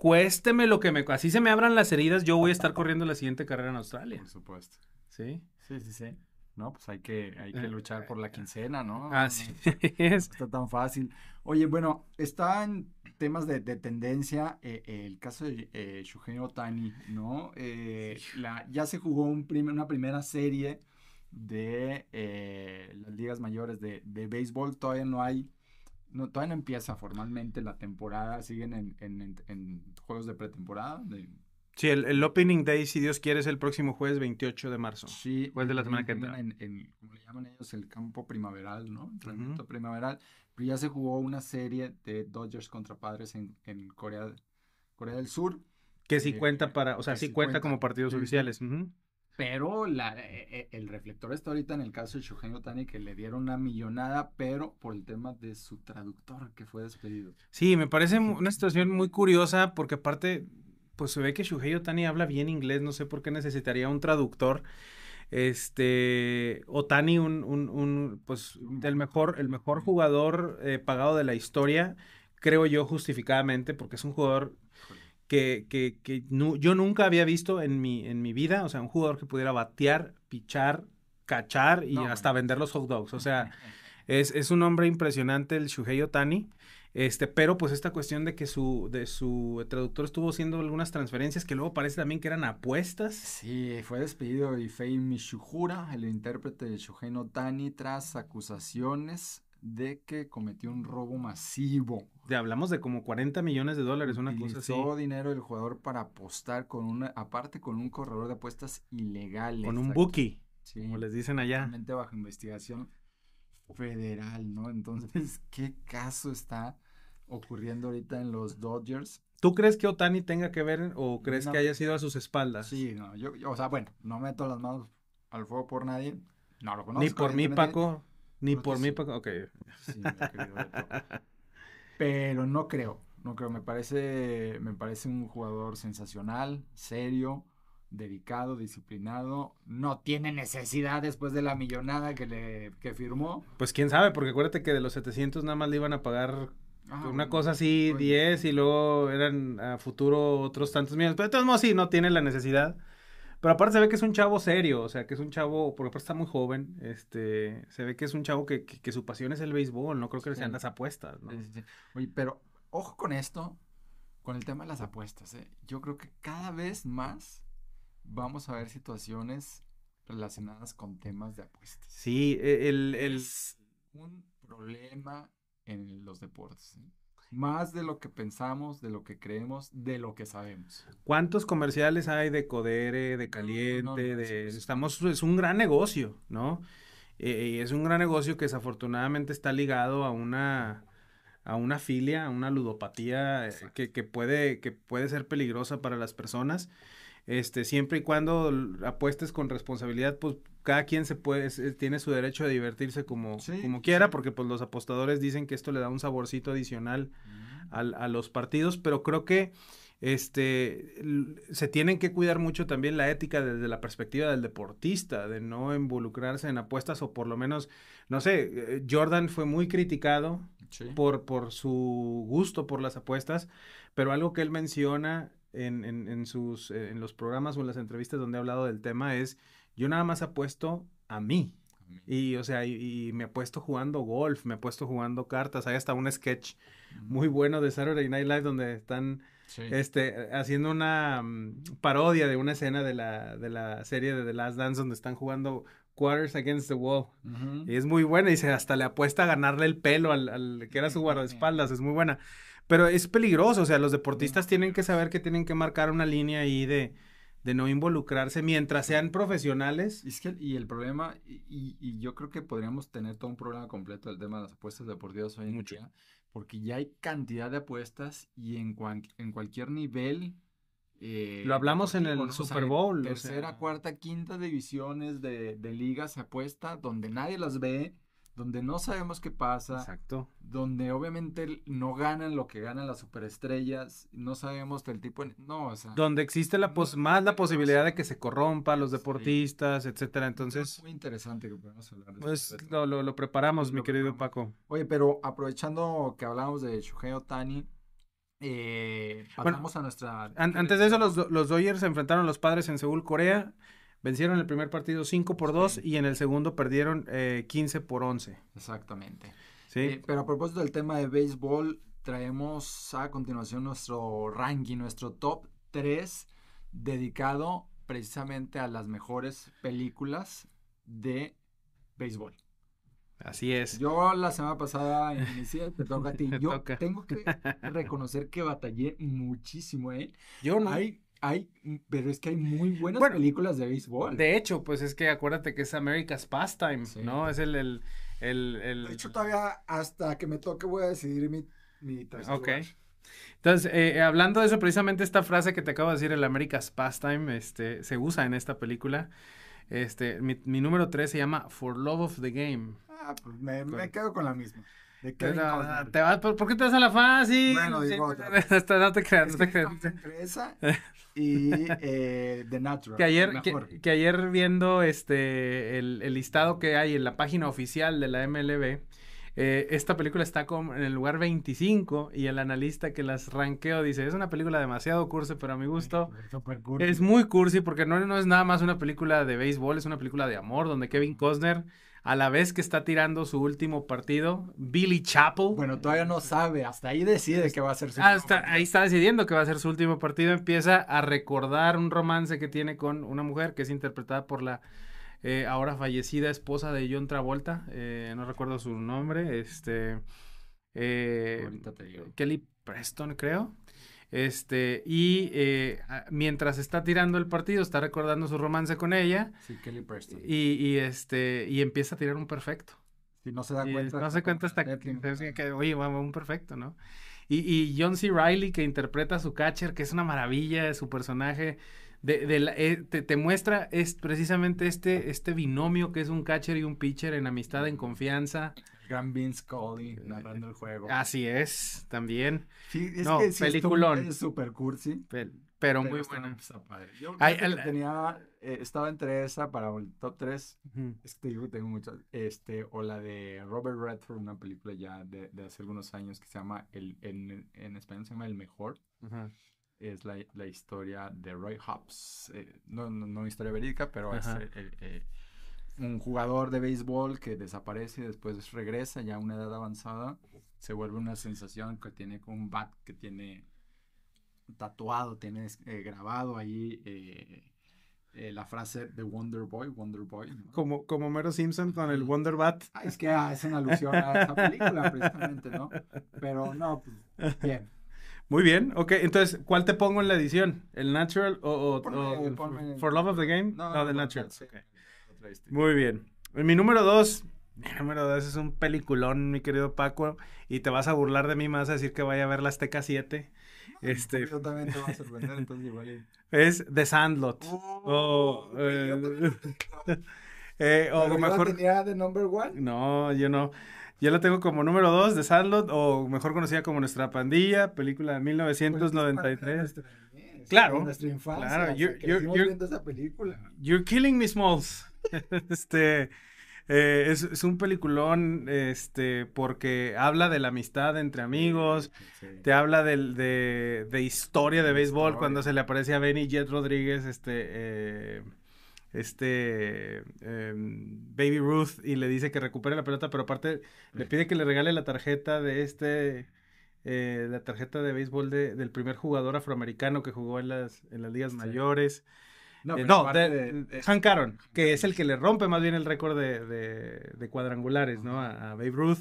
cuésteme lo que me... Así se me abran las heridas, yo voy a estar corriendo la siguiente carrera en Australia. Por supuesto. ¿Sí? Sí, sí, sí. No, pues hay que, eh, luchar por la eh, quincena, ¿no? Así ah, está tan fácil. Oye, bueno, está en temas de, tendencia eh, el caso de eh, Shuhei Otani, ¿no? La, ya se jugó una primera serie de las ligas mayores de béisbol, todavía no hay no, todavía no empieza formalmente la temporada, siguen en, en, juegos de pretemporada. Sí, el, opening day, si Dios quiere, es el próximo jueves 28 de marzo. Sí. O de la semana que entra. En, como le llaman ellos, el campo primaveral, ¿no? El primaveral. Pero ya se jugó una serie de Dodgers contra Padres en, Corea, Corea del Sur. Que sí eh, cuenta para, o sea, sí, cuenta, como partidos oficiales. Pero eh, eh, el reflector está ahorita en el caso de Shohei Otani, que le dieron una millonada, pero por el tema de su traductor que fue despedido. Sí, me parece una situación muy curiosa, porque aparte, pues se ve que Shohei Otani habla bien inglés, no sé por qué necesitaría un traductor. Este, Otani, un, un, un pues, del mejor, el mejor jugador eh, pagado de la historia, creo yo, justificadamente, porque es un jugador que, que, que yo nunca había visto en mi, en mi vida, o sea, un jugador que pudiera batear, pichar, cachar y hasta vender los hot dogs. O sea, es, un hombre impresionante el Shuhei Otani. Este, pero pues esta cuestión de que su, de su traductor estuvo haciendo algunas transferencias que luego parece también que eran apuestas. Sí, fue despedido Ifei Mishuhura, el intérprete de Shuhei Otani, tras acusaciones de que cometió un robo masivo. Te hablamos de como 40 millones de dólares, una cosa así. dinero el jugador para apostar con una, aparte con un corredor de apuestas ilegales. Con un bookie, como les dicen allá. Bajo investigación federal, ¿no? Entonces, ¿qué caso está ocurriendo ahorita en los Dodgers? ¿Tú crees que Otani tenga que ver o crees que haya sido a sus espaldas? Sí, no, o sea, bueno, no meto las manos al fuego por nadie. No lo conozco. Ni por mí, Paco. Ni por mí, sí. Pero no creo, no creo. Me parece, me parece un jugador sensacional, serio, dedicado, disciplinado. No tiene necesidad después de la millonada que le que firmó. Pues quién sabe, porque acuérdate que de los 700 nada más le iban a pagar ah, una cosa así, 10 y luego eran a futuro otros tantos millones. Pero de todos modos, sí, no tiene la necesidad. Pero aparte se ve que es un chavo serio, o sea, que es un chavo, porque aparte está muy joven, este, se ve que es un chavo que, su pasión es el béisbol, no creo que sean las apuestas, ¿no? Oye, pero ojo con esto, con el tema de las apuestas, ¿eh? Yo creo que cada vez más vamos a ver situaciones relacionadas con temas de apuestas. Sí, e, el... el... Es un problema en los deportes. ¿eh? Más de lo que pensamos, de lo que creemos, de lo que sabemos. ¿Cuántos comerciales hay de Codere, de Caliente? Estamos, es un gran negocio, ¿no? Eh, y es un gran negocio que desafortunadamente está ligado a una, a una filia, a una ludopatía eh, que, puede, que puede ser peligrosa para las personas. Este, siempre y cuando apuestes con responsabilidad, pues cada quien se puede, tiene su derecho de divertirse como, como quiera, porque pues los apostadores dicen que esto le da un saborcito adicional mm. a, los partidos, pero creo que este se tienen que cuidar mucho también la ética desde la perspectiva del deportista, de no involucrarse en apuestas o por lo menos, no sé, eh, Jordan fue muy criticado por, por su gusto por las apuestas, pero algo que él menciona en, en, en sus, eh, en los programas o en las entrevistas donde ha hablado del tema es yo nada más apuesto a mí. A mí. Y, o sea, y, me me apuesto jugando golf, me apuesto jugando cartas. Hay hasta un sketch muy bueno de Saturday Night Live donde están este, haciendo una mm, parodia de una escena de la, de la serie de The Last Dance donde están jugando Quarters Against the Wall. Y es muy buena y se hasta le apuesta a ganarle el pelo al, que era su guardaespaldas. Es muy buena. Pero es peligroso, o sea, los deportistas tienen que saber que tienen que marcar una línea ahí de, de no involucrarse mientras sean profesionales. Es que, y el problema, y, yo creo que podríamos tener todo un problema completo del tema de las apuestas deportivas hoy en día, porque ya hay cantidad de apuestas y en, en cualquier nivel. Eh, Lo hablamos en el Super Bowl. tercera, cuarta, quinta divisiones de, de ligas apuesta donde nadie las ve donde no sabemos qué pasa. Exacto. Donde obviamente no ganan lo que ganan las superestrellas, no sabemos del tipo, no, o sea, donde existe la pos, más la posibilidad de que se corrompa los deportistas, etcétera. Entonces, muy interesante que podamos hablar de eso. Pues lo, preparamos, mi querido Paco. Oye, pero aprovechando que hablamos de Shohei Otani, eh, pasamos a nuestra. antes de eso, los, los Dodgers se enfrentaron a los padres en Seúl, Corea. Vencieron el primer partido 5 por 2 y en el segundo perdieron 15 eh, por 11. Exactamente. Sí. Eh, pero a propósito del tema de béisbol, traemos a continuación nuestro ranking, nuestro top 3 dedicado precisamente a las mejores películas de béisbol. Así es. Yo la semana pasada inicié, te Yo tengo que reconocer que batallé muchísimo, ¿eh? Yo no. Hay, mm, pero es que hay muy buenas películas de béisbol. De hecho, pues es que acuérdate que es America's Pastime, ¿no? Es el, el, el, De hecho, todavía hasta que me toque voy a decidir mi, mi Ok. Entonces, eh, eh, hablando de eso, precisamente esta frase que te acabo de decir, el America's Pastime, este, se usa en esta película. Este, mi, número tres se llama For Love of the Game. Ah, pues me, me quedo con la misma te ¿por, qué te vas a la fácil? Bueno, digo, no, te creas, no te creas. y The eh, Natural. Que ayer, que, ayer viendo este el, listado que hay en la página oficial de la MLB, eh, esta película está en el lugar 25 y el analista que las ranqueó dice, es una película demasiado cursi, pero a mi gusto es, es muy cursi porque no, no es nada más una película de béisbol, es una película de amor donde Kevin Costner a la vez que está tirando su último partido, Billy Chappell. Bueno, todavía no sabe, hasta ahí decide que va a ser su hasta ah, partido ahí está decidiendo que va a ser su último partido, empieza a recordar un romance que tiene con una mujer que es interpretada por la eh, ahora fallecida esposa de John Travolta, eh, no recuerdo su nombre, este eh, Kelly Preston creo. Este, y eh, mientras está tirando el partido, está recordando su romance con ella. Sí, Kelly Preston. Y, este, y empieza a tirar un perfecto. Y no se da cuenta. No se cuenta hasta que, que, oye, un perfecto, ¿no? Y, y John C. Riley, que interpreta a su catcher, que es una maravilla de su personaje. De, eh, te, te, muestra es precisamente este, este binomio que es un catcher y un pitcher en amistad, en confianza gran Vince Scully narrando el juego. Así es, también. Sí, es no, que peliculón. Es súper cursi. pero, muy buena. Pues, está padre. tenía, eh, estaba entre esa para el top 3. es que yo tengo muchas. Este, o la de Robert Redford, una película ya de, hace algunos años que se llama, el, en, español se llama El Mejor. Es la, la, historia de Roy Hobbs. Eh, no, no, historia verídica, pero es un jugador de béisbol que desaparece y después regresa ya a una edad avanzada, se vuelve una sensación que tiene con un bat que tiene tatuado, tiene eh, grabado ahí eh, eh, la frase de Wonder Boy, Wonder Boy. Como, como Mero Simpson con el Wonder Bat. Ah, es que ah, es una alusión a esa película precisamente, ¿no? Pero no, pues, bien. Muy bien, ok. Entonces, ¿cuál te pongo en la edición? ¿El Natural o, o, For Love of the Game? No, ah, no, Natural. Muy bien. Mi número dos, mi número dos es un peliculón, mi querido Paco, y te vas a burlar de mí, me vas a decir que vaya a ver la Azteca 7. este... Yo también te voy a sorprender, entonces igual. Es The Sandlot. Oh, oh eh... eh, o mejor... La de number one? No, yo no. Yo la tengo como número 2 de Sandlot, o mejor conocida como Nuestra Pandilla, película de 1993. Pues claro. Nuestra infancia. Claro, o sea, you're, viendo esa película. You're killing me, Smalls. este. Eh, es, un peliculón, este, porque habla de la amistad entre amigos, te habla de, de, historia de, béisbol, cuando se le aparece a Benny Jet Rodríguez, este, eh, este, em, Baby Ruth, y le dice que recupere la pelota, pero aparte le mm. pide que le regale la tarjeta de este, eh, la tarjeta de béisbol del primer jugador afroamericano que jugó en las, en las ligas mayores. No, eh, de, que es el que le rompe más bien el récord de, cuadrangulares, ¿no? A, Babe Ruth.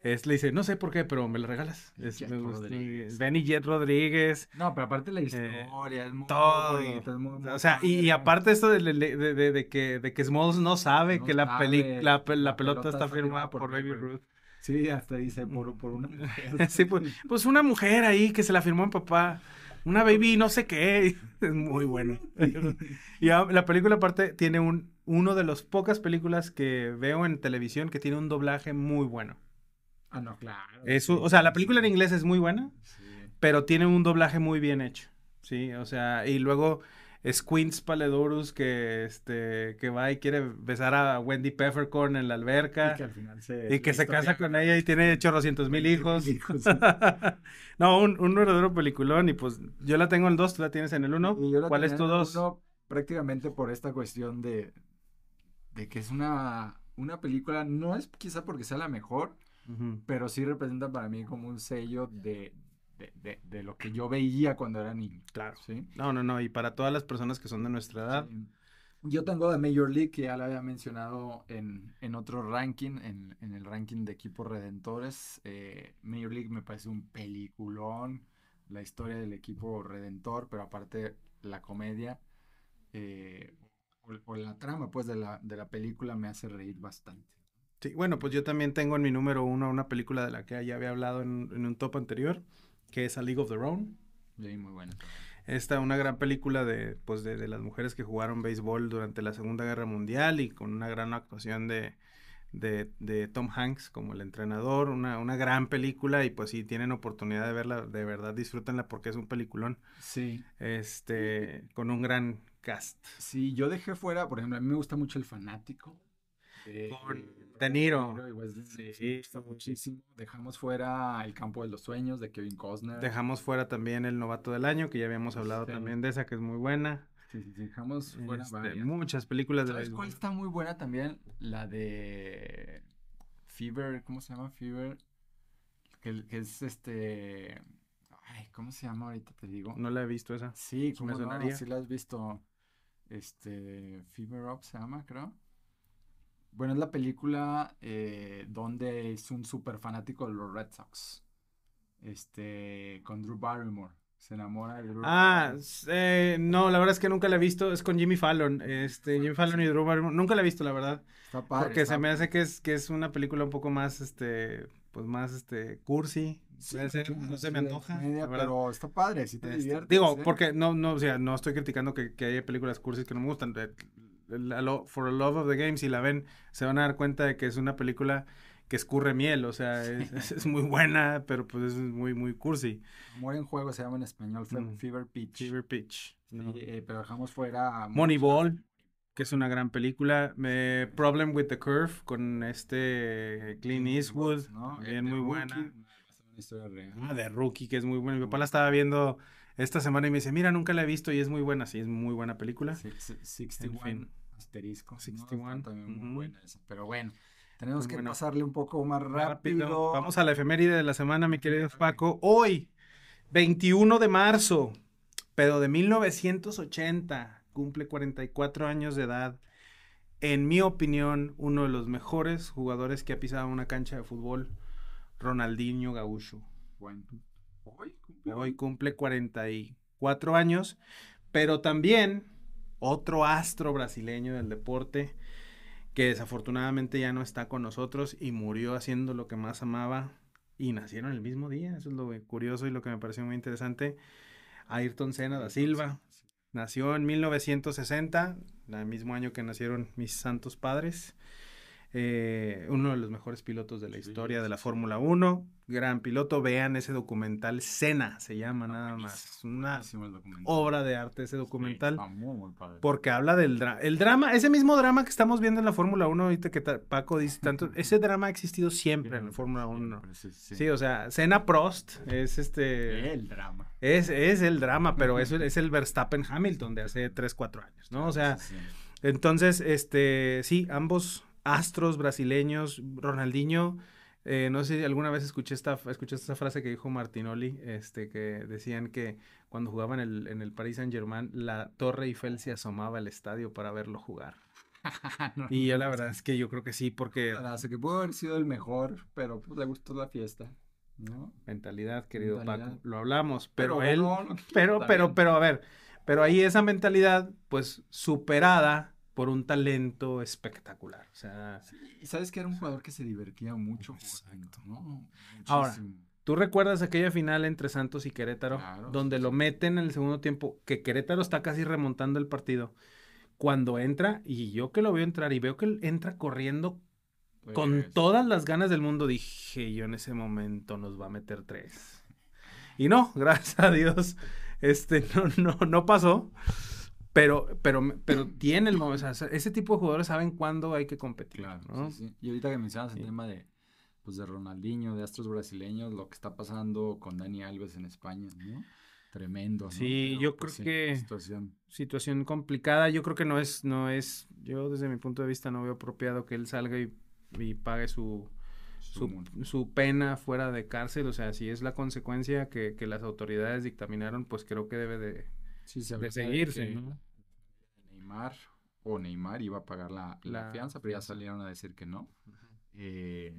Es, le dice, no sé por qué, pero me lo regalas. Es, Rodríguez. Benny Jet Rodríguez. No, pero aparte la eh, historia, todo. o sea, y, aparte esto de, que, de que Smalls no sabe que la, pelota, está, firmada por, Babe Ruth. Sí, hasta dice, por, por una mujer. sí, pues, pues, una mujer ahí que se la firmó en papá una baby no sé qué. Es muy bueno. y la película aparte tiene un, uno de los pocas películas que veo en televisión que tiene un doblaje muy bueno. Ah, no, claro. Eso, o sea, la película en inglés es muy buena, pero tiene un doblaje muy bien hecho. Sí, o sea, y luego Squints Paledurus que, este, que va y quiere besar a Wendy Peppercorn en la alberca. Y que se. casa con ella y tiene 800 mil hijos. no, un, un, verdadero peliculón. Y pues yo la tengo en el tú la tienes en el 1. ¿Cuál es tu 2? Prácticamente por esta cuestión de, de que es una, una película, no es quizá porque sea la mejor, pero sí representa para mí como un sello de, de, lo que yo veía cuando era niño. Claro. No, no, no. Y para todas las personas que son de nuestra edad. Yo tengo de Major League, que ya lo había mencionado en, otro ranking, en, el ranking de equipos redentores. Eh, Major League me parece un peliculón, la historia del equipo redentor, pero aparte la comedia eh, o, la trama pues de la, de la película me hace reír bastante. Sí, bueno, pues yo también tengo en mi número uno una película de la que ya había hablado en, en un top anterior, que es A League of Their Own. Sí, muy buena. Esta, una gran película de, pues de, las mujeres que jugaron béisbol durante la Segunda Guerra Mundial y con una gran actuación de, de, Tom Hanks como el entrenador, una, una, gran película y pues si tienen oportunidad de verla, de verdad disfrútenla porque es un peliculón. Sí. Este, con un gran cast. Sí, yo dejé fuera, por ejemplo, a mí me gusta mucho El Fanático. Eh, de sí, está muchísimo. Dejamos fuera El campo de los sueños de Kevin Costner. Dejamos fuera también El novato del año, que ya habíamos hablado también de esa, que es muy buena. Sí, sí, dejamos fuera este, muchas películas de la cuál está muy buena también? La de Fever, ¿cómo se llama? Fever, que, es este... Ay, ¿cómo se llama ahorita? Te digo. No la he visto esa. Sí, ¿cómo sí la has visto. Este, Fever Up se llama, creo. Bueno, es la película eh, donde es un súper fanático de los Red Sox. Este, con Drew Barrymore. Se enamora de Drew Ah, eh, no, la verdad es que nunca la he visto. Es con Jimmy Fallon. Este, Jimmy Fallon y Drew Barrymore. Nunca la he visto, la verdad. Está padre. Porque se me hace que es, que es una película un poco más, este, pues más, este, cursi. no se me antoja. pero está padre, si te este, Digo, ¿eh? porque no, no, o sea, no estoy criticando que, haya películas cursis que no me gustan. For a Love of the Game, si la ven, se van a dar cuenta de que es una película que escurre miel, o sea, es, es, muy buena, pero pues es muy, muy cursi. Amor en juego se llama en español, mm. Fever Pitch. Fever Pitch. Eh, pero dejamos fuera... Moneyball, que es una gran película. Problem with the Curve, con este Clint Eastwood, ¿no? bien, eh, muy buena. Ah, de Rookie, que es muy buena. Mi papá la estaba viendo esta semana y me dice, mira, nunca la he visto y es muy buena. Sí, es muy buena película. 61 asterisco. 61. También muy buena Pero bueno, tenemos que pasarle un poco más rápido. Vamos a la efeméride de la semana, mi querido Paco. Hoy, 21 de marzo, pero de 1980, cumple 44 años de edad en mi opinión, uno de los mejores jugadores que ha pisado una cancha de fútbol, Ronaldinho Gaúcho. hoy, hoy cumple 44 años, pero también otro astro brasileño del deporte que desafortunadamente ya no está con nosotros y murió haciendo lo que más amaba y nacieron el mismo día. Eso es lo curioso y lo que me pareció muy interesante. Ayrton Senna da Silva nació en 1960, el mismo año que nacieron mis santos padres. Eh, uno de los mejores pilotos de la historia de la Fórmula 1, gran piloto, vean ese documental, Cena se llama ah, nada más, una obra de arte ese documental, porque habla del drama, el drama, ese mismo drama que estamos viendo en la Fórmula 1 ahorita que Paco dice tanto, ese drama ha existido siempre en la Fórmula 1, sí, o sea, Cena Prost es este... El drama. Es, el drama, pero es, es el Verstappen Hamilton de hace 3, 4 años, ¿no? O sea, entonces, este, sí, ambos astros brasileños, Ronaldinho. Eh, no sé, si alguna vez escuché esta, frase que dijo Martinoli, este, que decían que cuando jugaban en el, en el Paris Saint-Germain, la Torre Eiffel se asomaba al estadio para verlo jugar. y yo la verdad es que yo creo que sí, porque... Hace que pudo haber sido el mejor, pero pues, le gustó la fiesta. Mentalidad, querido Paco, lo hablamos, pero, él... pero, pero, pero, a ver, pero ahí esa mentalidad, pues superada por un talento espectacular. O sea, y sabes que era un jugador que se divertía mucho. Exacto. ¿no? Ahora, ¿tú recuerdas aquella final entre Santos y Querétaro? donde lo meten en el segundo tiempo, que Querétaro está casi remontando el partido. Cuando entra, y yo que lo veo entrar y veo que él entra corriendo con pues. todas las ganas del mundo, dije yo en ese momento nos va a meter tres. Y no, gracias a Dios, este no, no, no pasó. Pero, pero, pero tiene el momento ese tipo de jugadores saben cuándo hay que competir. Y ahorita que mencionas el tema de, pues, de Ronaldinho, de astros brasileños, lo que está pasando con Dani Alves en España, ¿no? Tremendo. ¿no? Sí, yo pues, creo que situación. situación complicada. Yo creo que no es, no es, yo desde mi punto de vista no veo apropiado que él salga y, pague su, su, pena fuera de cárcel. O sea, si es la consecuencia que, que las autoridades dictaminaron, pues creo que debe de sí, se de seguirse, Neymar o Neymar iba a pagar la, fianza, pero ya salieron a decir que no. Eh,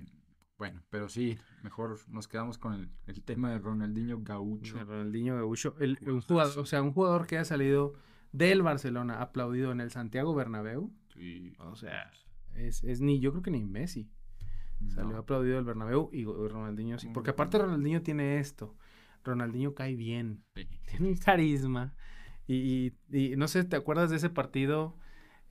bueno, pero sí, mejor nos quedamos con el, tema de Ronaldinho Gaucho. Ronaldinho Gaucho, jugador, o sea, un jugador que ha salido del Barcelona aplaudido en el Santiago Bernabéu. Sí. O sea, es, ni, yo creo que ni Messi. Salió aplaudido el Bernabéu y Ronaldinho sí. Porque aparte Ronaldinho tiene esto. Ronaldinho cae bien. Tiene un carisma. Y, no sé, ¿te acuerdas de ese partido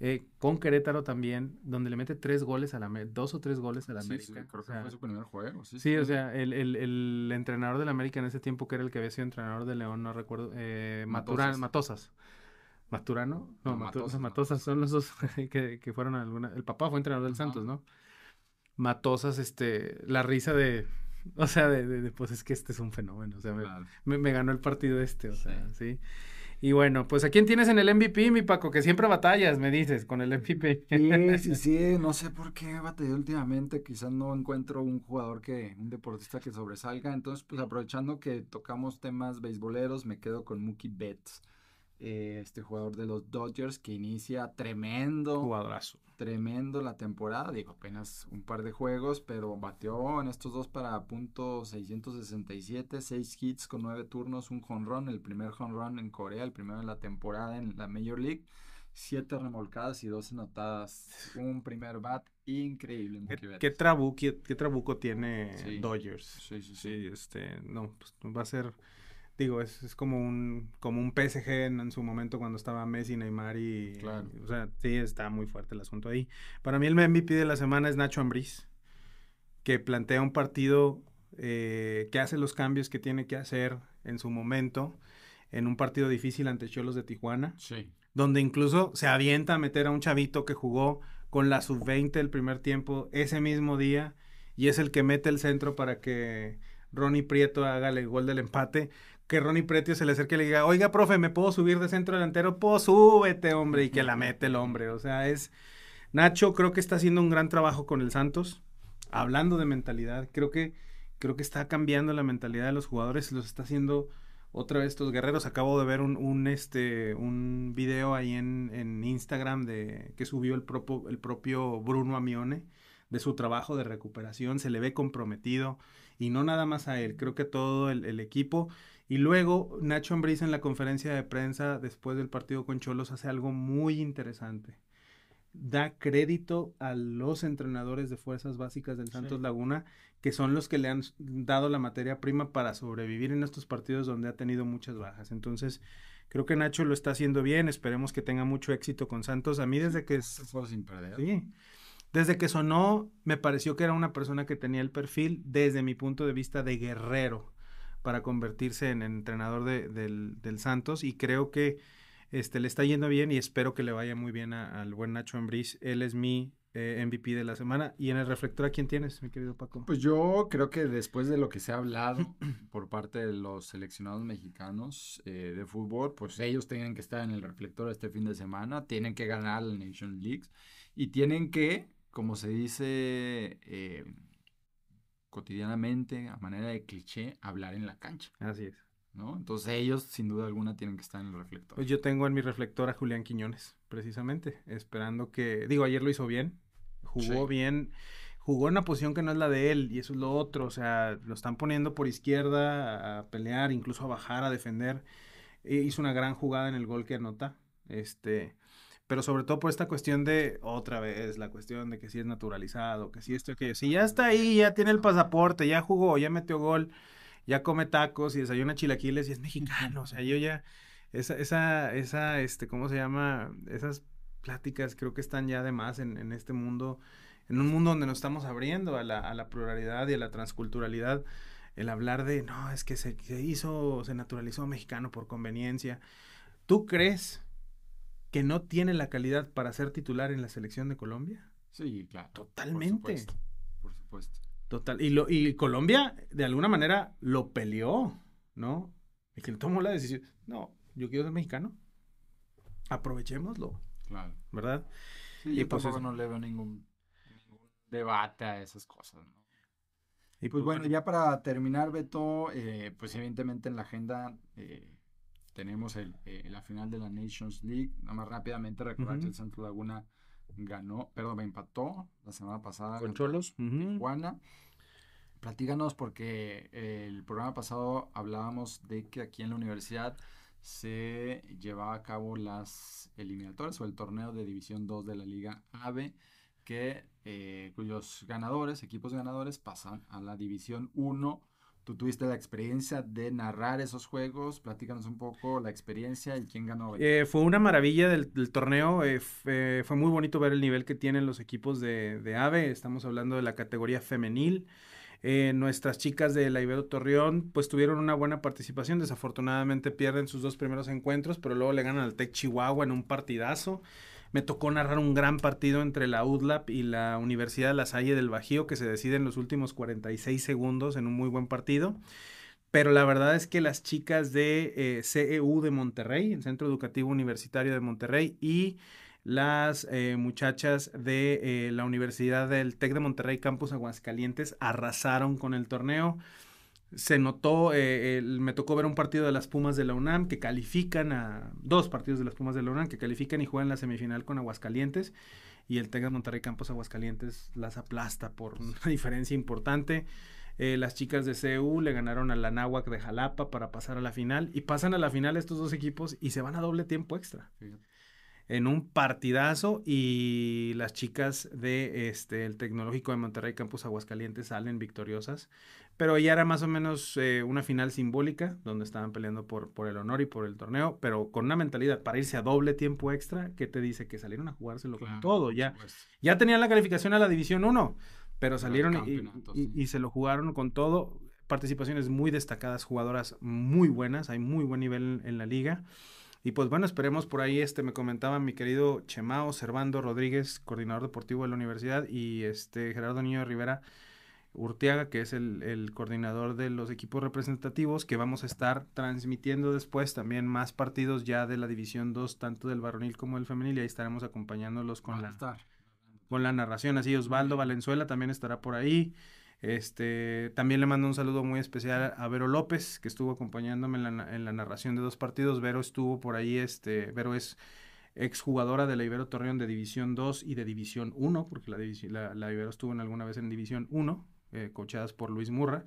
eh, con Querétaro también, donde le mete tres goles a la dos o tres goles a la América? Sí, creo que o sea, fue su primer juego. Sí, o sea, el, el, el, entrenador de la América en ese tiempo, que era el que había sido entrenador de León, no recuerdo, eh, Matosas. Matosas. Maturano, no, Matosas, Matosas son los dos que, que, fueron alguna. El papá fue entrenador del Santos, ¿no? Matosas, este, la risa de, o sea, de, de, pues es que este es un fenómeno, o sea, me, ganó el partido este, o sea, sí. Y bueno, pues ¿a quién tienes en el MVP, mi Paco? Que siempre batallas, me dices, con el MVP. Sí, sí, sí, no sé por qué batallé últimamente, quizás no encuentro un jugador que, un deportista que sobresalga. Entonces, pues aprovechando que tocamos temas beisboleros, me quedo con Mookie Betts, eh, este jugador de los Dodgers que inicia tremendo. Jugadorazo tremendo la temporada. Digo, apenas un par de juegos, pero bateó en estos dos para punto 667, 6 hits con 9 turnos, un run, el primer run en Corea, el primero en la temporada en la Major League. 7 remolcadas y 12 anotadas, Un primer bat increíble. ¿Qué, qué, trabuco tiene Dodgers? Sí, sí, sí. Este, no, pues, va a ser digo, es, como un como un PSG en, su momento cuando estaba Messi, Neymar y, claro. y, o sea, sí está muy fuerte el asunto ahí. Para mí el MVP de la semana es Nacho Ambriz, que plantea un partido eh, que hace los cambios que tiene que hacer en su momento en un partido difícil ante Cholos de Tijuana. Sí. Donde incluso se avienta a meter a un chavito que jugó con la sub-20 el primer tiempo ese mismo día y es el que mete el centro para que Ronnie Prieto haga el gol del empate que Ronnie Pretio se le acerque y le diga, oiga, profe, ¿me puedo subir de centro delantero? Pues súbete, hombre, y que la mete el hombre. O sea, es... Nacho creo que está haciendo un gran trabajo con el Santos, hablando de mentalidad. Creo que, creo que está cambiando la mentalidad de los jugadores, los está haciendo otra vez estos guerreros. Acabo de ver un, este, un video ahí en, Instagram de, que subió el, el propio Bruno Amione de su trabajo de recuperación, se le ve comprometido y no nada más a él, creo que todo el equipo y luego Nacho Ambriz en la conferencia de prensa después del partido con Cholos hace algo muy interesante. Da crédito a los entrenadores de fuerzas básicas del Santos Laguna, que son los que le han dado la materia prima para sobrevivir en estos partidos donde ha tenido muchas bajas. Entonces, creo que Nacho lo está haciendo bien, esperemos que tenga mucho éxito con Santos. A mí desde que... Desde que sonó, me pareció que era una persona que tenía el perfil, desde mi punto de vista, de guerrero para convertirse en entrenador del, del, Santos y creo que este, le está yendo bien y espero que le vaya muy bien al buen Nacho Ambriz. Él es mi eh, MVP de la semana. ¿Y en el reflector a quién tienes, mi querido Paco? Pues yo creo que después de lo que se ha hablado por parte de los seleccionados mexicanos eh, de fútbol, pues ellos tienen que estar en el reflector este fin de semana, tienen que ganar la Nation League y tienen que, como se dice... Eh, cotidianamente, a manera de cliché, hablar en la cancha. Así es. ¿no? Entonces ellos sin duda alguna tienen que estar en el reflector. Pues yo tengo en mi reflector a Julián Quiñones, precisamente, esperando que, digo, ayer lo hizo bien, jugó bien, jugó en una posición que no es la de él y eso es lo otro, o sea, lo están poniendo por izquierda a pelear, incluso a bajar, a defender. E hizo una gran jugada en el gol que anota. Este, pero sobre todo por esta cuestión de, otra vez, la cuestión de que si es naturalizado, que si esto, que Si ya está ahí, ya tiene el pasaporte, ya jugó, ya metió gol, ya come tacos y desayuna chilaquiles y es mexicano, o sea, yo ya, esa, esa, esa, este, ¿cómo se llama? Esas pláticas creo que están ya además en, este mundo, en un mundo donde nos estamos abriendo a la, pluralidad y a la transculturalidad el hablar de, no, es que se, se, hizo, se naturalizó mexicano por conveniencia. ¿Tú crees que no tiene la calidad para ser titular en la selección de Colombia? Sí, claro. Totalmente. Por supuesto. Total. Y, lo, y Colombia, de alguna manera, lo peleó, ¿no? El que tomó la decisión, no, yo quiero ser mexicano. Aprovechémoslo. Claro. ¿Verdad? Sí, y pues, por eso. no le veo ningún, debate a esas cosas, ¿no? Y pues, pues bueno, ya para terminar, Beto, eh, pues evidentemente en la agenda eh, tenemos eh, la final de la Nations League. Nada más rápidamente recordar que el Centro Laguna ganó, perdón, me empató la semana pasada. Con Cholos. Juana Platíganos porque eh, el programa pasado hablábamos de que aquí en la universidad se llevaba a cabo las eliminatorias o el torneo de División 2 de la Liga AVE, que, eh, cuyos ganadores, equipos ganadores, pasan a la División 1 Tú tuviste la experiencia de narrar esos juegos. Platícanos un poco la experiencia y quién ganó. Eh, fue una maravilla del, torneo. Eh, eh, fue, muy bonito ver el nivel que tienen los equipos de, AVE. Estamos hablando de la categoría femenil. Eh, nuestras chicas de la Ibero Torreón pues tuvieron una buena participación. Desafortunadamente pierden sus dos primeros encuentros, pero luego le ganan al Tech Chihuahua en un partidazo. Me tocó narrar un gran partido entre la UDLAP y la Universidad de La Salle del Bajío que se decide en los últimos 46 segundos en un muy buen partido. Pero la verdad es que las chicas de eh, CEU de Monterrey, el Centro Educativo Universitario de Monterrey, y las eh, muchachas de eh, la Universidad del TEC de Monterrey Campus Aguascalientes arrasaron con el torneo se notó, eh, me tocó ver un partido de las Pumas de la UNAM que califican a, dos partidos de las Pumas de la UNAM que califican y juegan la semifinal con Aguascalientes y el Texas Monterrey Campos Aguascalientes las aplasta por una diferencia importante. Eh, las chicas de CEU le ganaron a la Nahuac de Jalapa para pasar a la final y pasan a la final estos dos equipos y se van a doble tiempo extra. En un partidazo y las chicas de este el Tecnológico de Monterrey Campus Aguascalientes salen victoriosas. Pero ya era más o menos eh, una final simbólica, donde estaban peleando por, por el honor y por el torneo, pero con una mentalidad para irse a doble tiempo extra, que te dice que salieron a jugárselo con todo. Ya, ya tenían la calificación a la División 1, pero salieron y, se lo jugaron con todo. Participaciones muy destacadas, jugadoras muy buenas, hay muy buen nivel en, la liga. Y pues bueno, esperemos por ahí, este, me comentaba mi querido Chemao Servando Rodríguez, coordinador deportivo de la universidad, y este Gerardo Niño Rivera, Urtiaga, que es el, coordinador de los equipos representativos, que vamos a estar transmitiendo después también más partidos ya de la División 2, tanto del varonil como del femenil, y ahí estaremos acompañándolos con, la, narración. Así, Osvaldo Valenzuela también estará por ahí. Este, también le mando un saludo muy especial a Vero López, que estuvo acompañándome en la, narración de dos partidos. Vero estuvo por ahí, este, Vero es exjugadora de la Ibero Torreón de División 2 y de División 1, porque la, la, la Ibero estuvo en alguna vez en División 1, eh, cochadas por Luis Murra.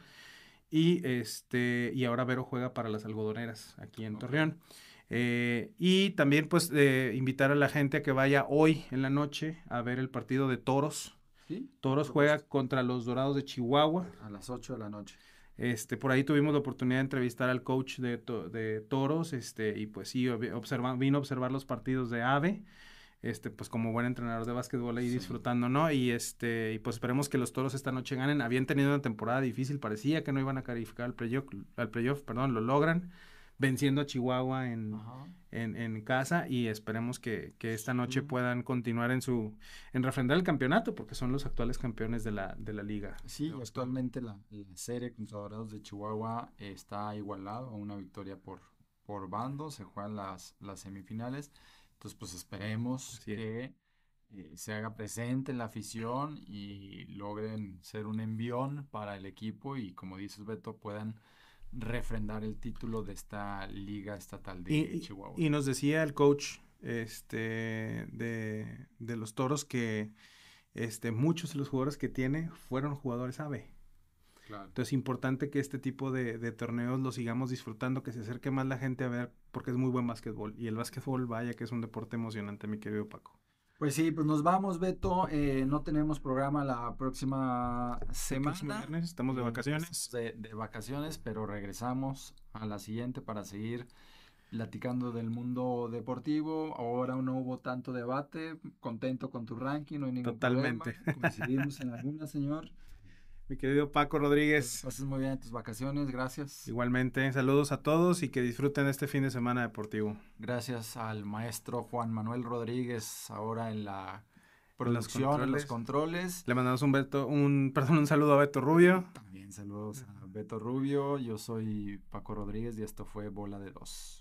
Y, este, y ahora Vero juega para las algodoneras aquí en Torreón. Eh, y también pues eh, invitar a la gente a que vaya hoy en la noche a ver el partido de Toros. Toros juega contra los Dorados de Chihuahua. A las 8 de la noche. Este, por ahí tuvimos la oportunidad de entrevistar al coach de, de Toros, este, y pues sí, vino a observar los partidos de AVE este, pues como buen entrenador de básquetbol ahí disfrutando, ¿no? Y este, y pues esperemos que los toros esta noche ganen. Habían tenido una temporada difícil, parecía que no iban a calificar al playoff, al playoff perdón, lo logran venciendo a Chihuahua en, en, casa y esperemos que, esta noche puedan continuar en su en refrendar el campeonato porque son los actuales campeones de la, de la liga. Sí, actualmente la, la serie los Dorados de Chihuahua está igualado a una victoria por, por bando, se juegan las, las semifinales entonces, pues esperemos que eh, se haga presente en la afición y logren ser un envión para el equipo y, como dices, Beto, puedan refrendar el título de esta liga estatal de Chihuahua. Y nos decía el coach este, de, los toros que este, muchos de los jugadores que tiene fueron jugadores a Claro. Entonces es importante que este tipo de, de, torneos lo sigamos disfrutando, que se acerque más la gente a ver porque es muy buen básquetbol. Y el básquetbol, vaya que es un deporte emocionante, mi querido Paco. Pues sí, pues nos vamos, Beto. Eh, no tenemos programa la próxima semana. viernes, estamos de eh, vacaciones. De, de, vacaciones, pero regresamos a la siguiente para seguir platicando del mundo deportivo. Ahora no hubo tanto debate. Contento con tu ranking, no hay ningún Totalmente. problema. Coincidimos en alguna, señor mi querido Paco Rodríguez. Pases muy bien tus vacaciones, gracias. Igualmente, saludos a todos y que disfruten este fin de semana deportivo. Gracias al maestro Juan Manuel Rodríguez, ahora en la producción, los Los controles. Le mandamos un, Beto, un, perdón, un saludo a Beto Rubio. También saludos a Beto Rubio, yo soy Paco Rodríguez y esto fue Bola de Dos.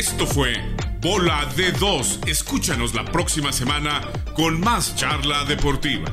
Esto fue Bola de Dos. Escúchanos la próxima semana con más charla deportiva.